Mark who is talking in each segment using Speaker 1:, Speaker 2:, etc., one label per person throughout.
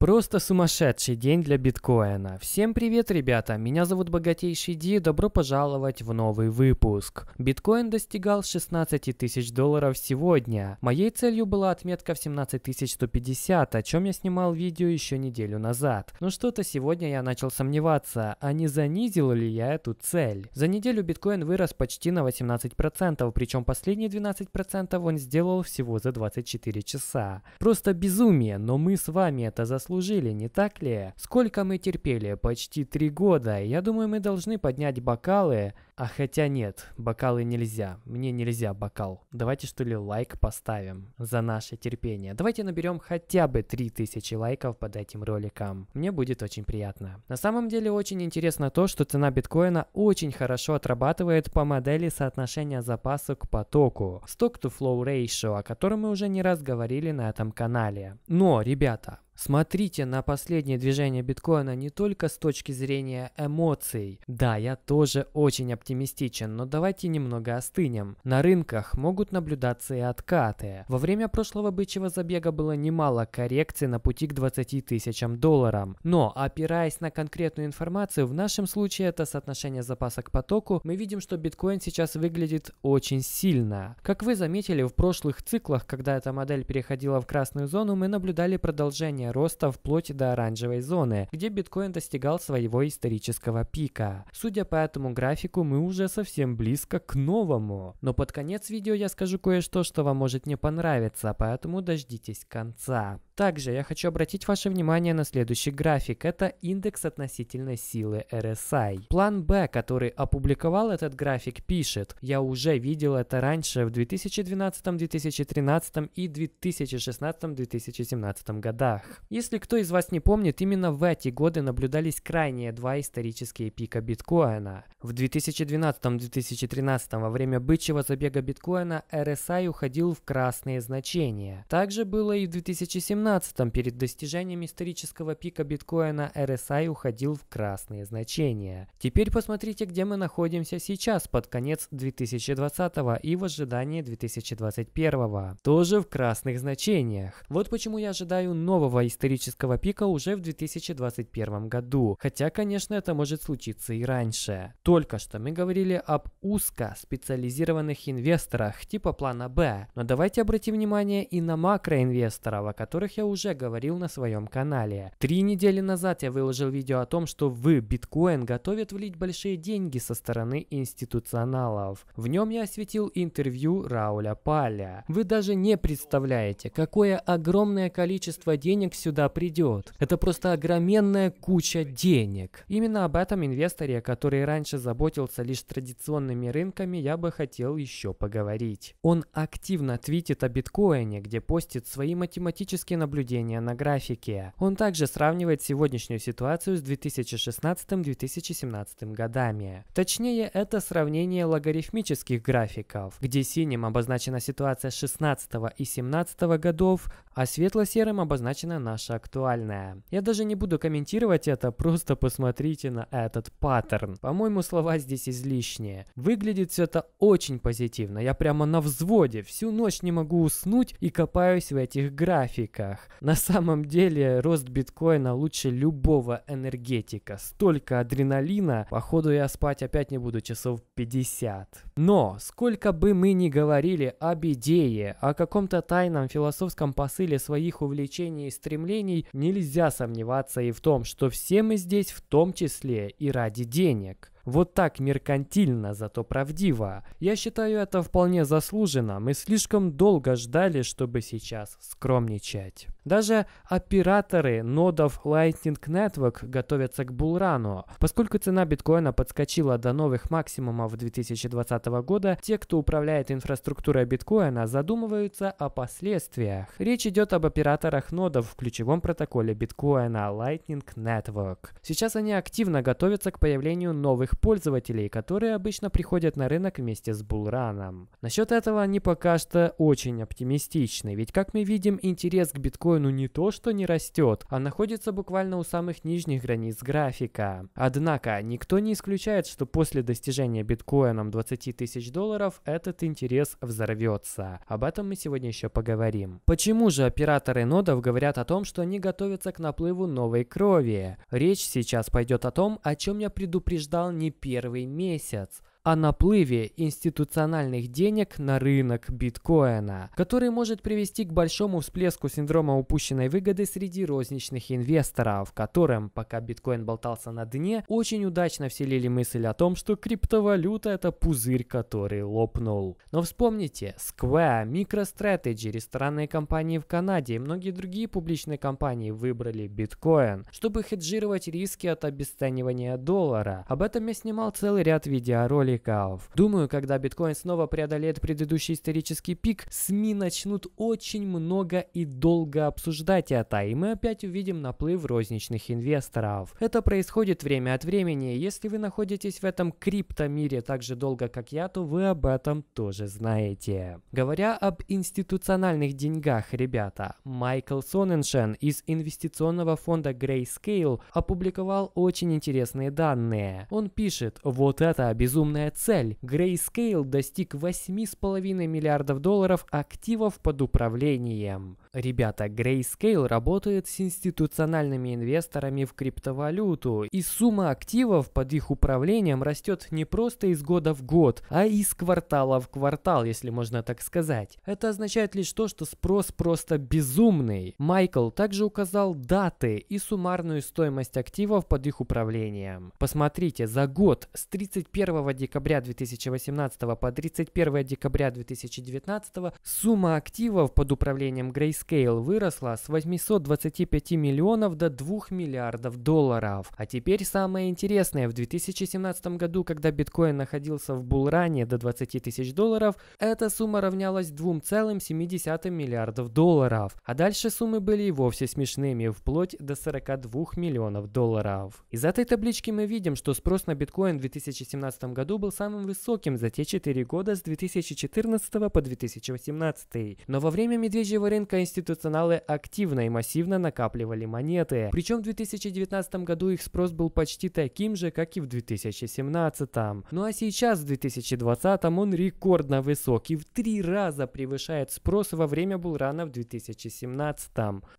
Speaker 1: Просто сумасшедший день для биткоина. Всем привет, ребята! Меня зовут Богатейший Ди, добро пожаловать в новый выпуск. Биткоин достигал 16 тысяч долларов сегодня. Моей целью была отметка в 17 150, о чем я снимал видео еще неделю назад. Но что-то сегодня я начал сомневаться, а не занизил ли я эту цель? За неделю биткоин вырос почти на 18%, причем последние 12% он сделал всего за 24 часа. Просто безумие, но мы с вами это заслужили заслужили, не так ли? Сколько мы терпели? Почти три года. Я думаю, мы должны поднять бокалы. А хотя нет, бокалы нельзя. Мне нельзя бокал. Давайте что ли лайк поставим за наше терпение. Давайте наберем хотя бы 3000 лайков под этим роликом. Мне будет очень приятно. На самом деле очень интересно то, что цена биткоина очень хорошо отрабатывает по модели соотношения запаса к потоку. Stock to flow ratio, о котором мы уже не раз говорили на этом канале. Но, ребята, Смотрите на последнее движение биткоина не только с точки зрения эмоций. Да, я тоже очень оптимистичен, но давайте немного остынем. На рынках могут наблюдаться и откаты. Во время прошлого бычьего забега было немало коррекций на пути к 20 тысячам долларам. Но, опираясь на конкретную информацию, в нашем случае это соотношение запаса к потоку, мы видим, что биткоин сейчас выглядит очень сильно. Как вы заметили, в прошлых циклах, когда эта модель переходила в красную зону, мы наблюдали продолжение ускорение роста вплоть до оранжевой зоны, где биткоин достигал своего исторического пика. Судя по этому графику, мы уже совсем близко к новому. Но под конец видео я скажу кое-что, что вам может не понравиться, поэтому дождитесь конца. Также я хочу обратить ваше внимание на следующий график. Это индекс относительной силы RSI. План Б, который опубликовал этот график, пишет, я уже видел это раньше в 2012, 2013 и 2016-2017 годах. Если кто из вас не помнит, именно в эти годы наблюдались крайние два исторические пика биткоина. В 2012-2013 во время бычьего забега биткоина RSI уходил в красные значения. Также было и в 2017 2017 перед достижением исторического пика биткоина RSI уходил в красные значения. Теперь посмотрите, где мы находимся сейчас под конец 2020 и в ожидании 2021. Тоже в красных значениях. Вот почему я ожидаю нового исторического пика уже в 2021 году. Хотя, конечно, это может случиться и раньше. Только что мы говорили об узко специализированных инвесторах типа плана B. Но давайте обратим внимание и на макроинвесторов, о которых я уже говорил на своем канале. Три недели назад я выложил видео о том, что в биткоин готовят влить большие деньги со стороны институционалов. В нем я осветил интервью Рауля Паля. Вы даже не представляете, какое огромное количество денег сюда придет. Это просто огроменная куча денег. Именно об этом инвесторе, который раньше заботился лишь традиционными рынками, я бы хотел еще поговорить. Он активно твитит о биткоине, где постит свои математические наблюдения наблюдения на графике. Он также сравнивает сегодняшнюю ситуацию с 2016-2017 годами. Точнее, это сравнение логарифмических графиков, где синим обозначена ситуация 16 и 17 годов, а светло-серым обозначена наша актуальная. Я даже не буду комментировать это, просто посмотрите на этот паттерн. По-моему, слова здесь излишние. Выглядит все это очень позитивно. Я прямо на взводе, всю ночь не могу уснуть и копаюсь в этих графиках рынках. На самом деле рост биткоина лучше любого энергетика. Столько адреналина, походу я спать опять не буду часов 50. Но сколько бы мы ни говорили об идее, о каком-то тайном философском посыле своих увлечений и стремлений, нельзя сомневаться и в том, что все мы здесь в том числе и ради денег. Вот так меркантильно, зато правдиво. Я считаю это вполне заслуженно. Мы слишком долго ждали, чтобы сейчас скромничать. Даже операторы нодов Lightning Network готовятся к булрану. Поскольку цена биткоина подскочила до новых максимумов 2020 года, те, кто управляет инфраструктурой биткоина, задумываются о последствиях. Речь идет об операторах нодов в ключевом протоколе биткоина Lightning Network. Сейчас они активно готовятся к появлению новых пользователей, которые обычно приходят на рынок вместе с булраном. Насчет этого они пока что очень оптимистичны, ведь как мы видим, интерес к биткоину ну не то, что не растет, а находится буквально у самых нижних границ графика. Однако, никто не исключает, что после достижения биткоином 20 тысяч долларов этот интерес взорвется. Об этом мы сегодня еще поговорим. Почему же операторы нодов говорят о том, что они готовятся к наплыву новой крови? Речь сейчас пойдет о том, о чем я предупреждал не первый месяц о наплыве институциональных денег на рынок биткоина, который может привести к большому всплеску синдрома упущенной выгоды среди розничных инвесторов, которым, пока биткоин болтался на дне, очень удачно вселили мысль о том, что криптовалюта это пузырь, который лопнул. Но вспомните, Square, MicroStrategy, ресторанные компании в Канаде и многие другие публичные компании выбрали биткоин, чтобы хеджировать риски от обесценивания доллара. Об этом я снимал целый ряд видеороликов кошельков. Думаю, когда биткоин снова преодолеет предыдущий исторический пик, СМИ начнут очень много и долго обсуждать это, и мы опять увидим наплыв розничных инвесторов. Это происходит время от времени, если вы находитесь в этом криптомире так же долго, как я, то вы об этом тоже знаете. Говоря об институциональных деньгах, ребята, Майкл Соненшен из инвестиционного фонда Grayscale опубликовал очень интересные данные. Он пишет, вот это безумно главная цель. Grayscale достиг 8,5 миллиардов долларов активов под управлением. Ребята, Grayscale работает с институциональными инвесторами в криптовалюту, и сумма активов под их управлением растет не просто из года в год, а из квартала в квартал, если можно так сказать. Это означает лишь то, что спрос просто безумный. Майкл также указал даты и суммарную стоимость активов под их управлением. Посмотрите, за год с 31 декабря декабря 2018 по 31 декабря 2019 сумма активов под управлением Grayscale выросла с 825 миллионов до 2 миллиардов долларов. А теперь самое интересное, в 2017 году, когда биткоин находился в булране до 20 тысяч долларов, эта сумма равнялась 2,7 миллиардов долларов. А дальше суммы были и вовсе смешными, вплоть до 42 миллионов долларов. Из этой таблички мы видим, что спрос на биткоин в 2017 году был самым высоким за те 4 года с 2014 по 2018. Но во время медвежьего рынка институционалы активно и массивно накапливали монеты. Причем в 2019 году их спрос был почти таким же, как и в 2017. Ну а сейчас, в 2020, он рекордно высок и в три раза превышает спрос во время булрана в 2017.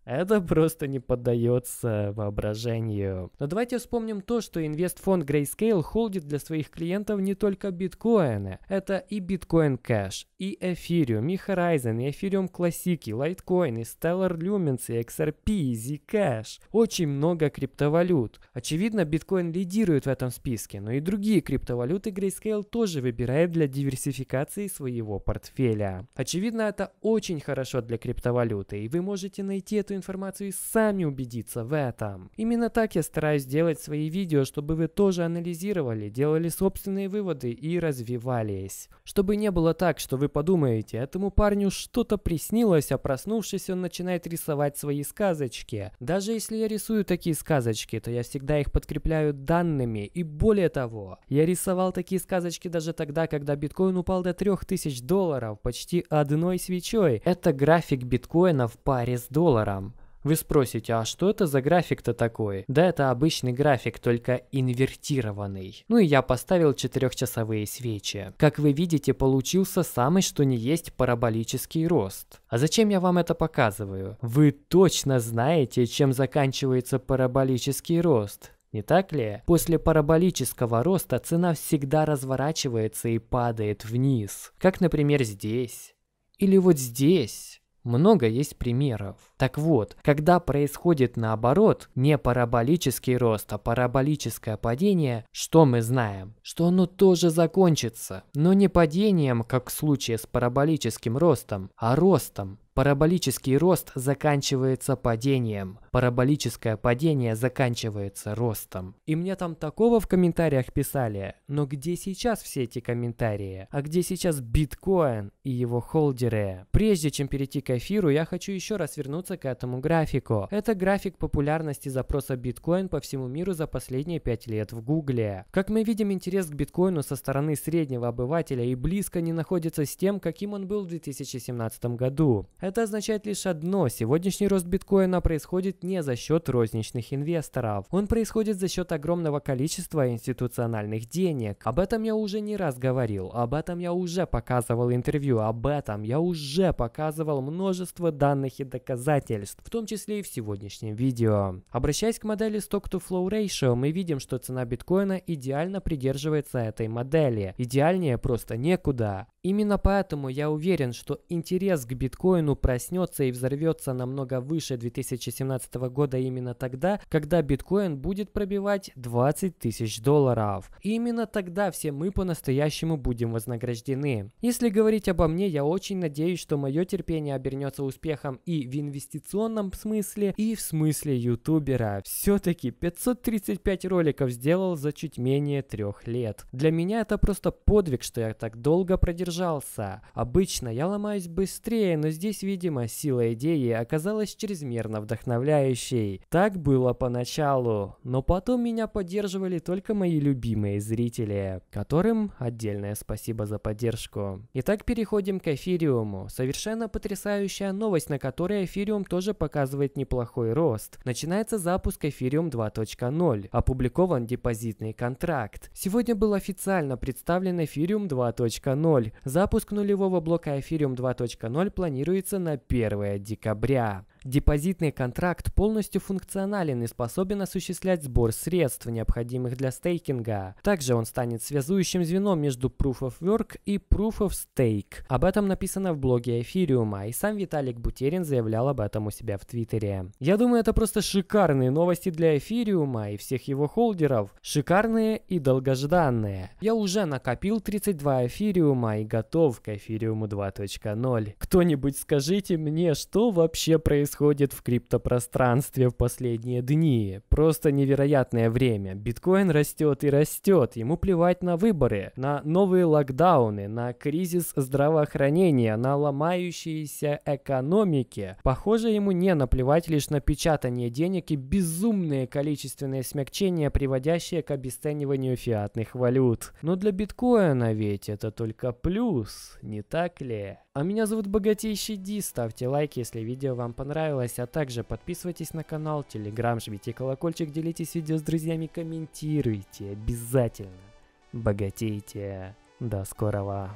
Speaker 1: Это просто не поддается воображению. Но давайте вспомним то, что инвестфонд Grayscale холдит для своих клиентов не не только биткоины. Это и биткоин кэш, и эфириум, и Horizon, и эфириум классики, лайткоин, и Stellar Lumens, и XRP, и Zcash. Очень много криптовалют. Очевидно, биткоин лидирует в этом списке, но и другие криптовалюты Grayscale тоже выбирает для диверсификации своего портфеля. Очевидно, это очень хорошо для криптовалюты, и вы можете найти эту информацию и сами убедиться в этом. Именно так я стараюсь делать свои видео, чтобы вы тоже анализировали, делали собственные выводы выводы и развивались. Чтобы не было так, что вы подумаете, этому парню что-то приснилось, а проснувшись, он начинает рисовать свои сказочки. Даже если я рисую такие сказочки, то я всегда их подкрепляю данными, и более того, я рисовал такие сказочки даже тогда, когда биткоин упал до 3000 долларов, почти одной свечой. Это график биткоина в паре с долларом. Вы спросите, а что это за график-то такой? Да это обычный график, только инвертированный. Ну и я поставил четырехчасовые свечи. Как вы видите, получился самый что ни есть параболический рост. А зачем я вам это показываю? Вы точно знаете, чем заканчивается параболический рост. Не так ли? После параболического роста цена всегда разворачивается и падает вниз. Как, например, здесь. Или вот здесь. Много есть примеров. Так вот, когда происходит наоборот, не параболический рост, а параболическое падение, что мы знаем? Что оно тоже закончится. Но не падением, как в случае с параболическим ростом, а ростом. Параболический рост заканчивается падением. Параболическое падение заканчивается ростом. И мне там такого в комментариях писали. Но где сейчас все эти комментарии? А где сейчас биткоин и его холдеры? Прежде чем перейти к эфиру, я хочу еще раз вернуться к этому графику. Это график популярности запроса биткоин по всему миру за последние 5 лет в Гугле. Как мы видим, интерес к биткоину со стороны среднего обывателя и близко не находится с тем, каким он был в 2017 году. Это означает лишь одно – сегодняшний рост биткоина происходит не за счет розничных инвесторов. Он происходит за счет огромного количества институциональных денег. Об этом я уже не раз говорил, об этом я уже показывал интервью, об этом я уже показывал множество данных и доказательств, в том числе и в сегодняшнем видео. Обращаясь к модели Stock-to-Flow Ratio, мы видим, что цена биткоина идеально придерживается этой модели. Идеальнее просто некуда. Именно поэтому я уверен, что интерес к биткоину Юну проснется и взорвется намного выше 2017 года именно тогда, когда биткоин будет пробивать 20 тысяч долларов. И именно тогда все мы по-настоящему будем вознаграждены. Если говорить обо мне, я очень надеюсь, что мое терпение обернется успехом и в инвестиционном смысле, и в смысле ютубера. Все-таки 535 роликов сделал за чуть менее трех лет. Для меня это просто подвиг, что я так долго продержался. Обычно я ломаюсь быстрее, но здесь Здесь, видимо, сила идеи оказалась чрезмерно вдохновляющей. Так было поначалу, но потом меня поддерживали только мои любимые зрители, которым отдельное спасибо за поддержку. Итак, переходим к эфириуму. Совершенно потрясающая новость, на которой эфириум тоже показывает неплохой рост. Начинается запуск эфириум 2.0. Опубликован депозитный контракт. Сегодня был официально представлен эфириум 2.0. Запуск нулевого блока эфириум 2.0 планируется приходится на 1 декабря. Депозитный контракт полностью функционален и способен осуществлять сбор средств, необходимых для стейкинга. Также он станет связующим звеном между Proof of Work и Proof of Stake. Об этом написано в блоге Эфириума, и сам Виталик Бутерин заявлял об этом у себя в Твиттере. Я думаю, это просто шикарные новости для Эфириума и всех его холдеров. Шикарные и долгожданные. Я уже накопил 32 Эфириума а и готов к Эфириуму 2.0. Кто-нибудь скажите мне, что вообще происходит? происходит в криптопространстве в последние дни. Просто невероятное время. Биткоин растет и растет. Ему плевать на выборы, на новые локдауны, на кризис здравоохранения, на ломающиеся экономики. Похоже, ему не наплевать лишь на печатание денег и безумные количественные смягчения, приводящие к обесцениванию фиатных валют. Но для биткоина ведь это только плюс, не так ли? А меня зовут Богатейший Ди, ставьте лайк, если видео вам понравилось понравилось, а также подписывайтесь на канал, телеграм, жмите колокольчик, делитесь видео с друзьями, комментируйте обязательно. Богатейте. До скорого.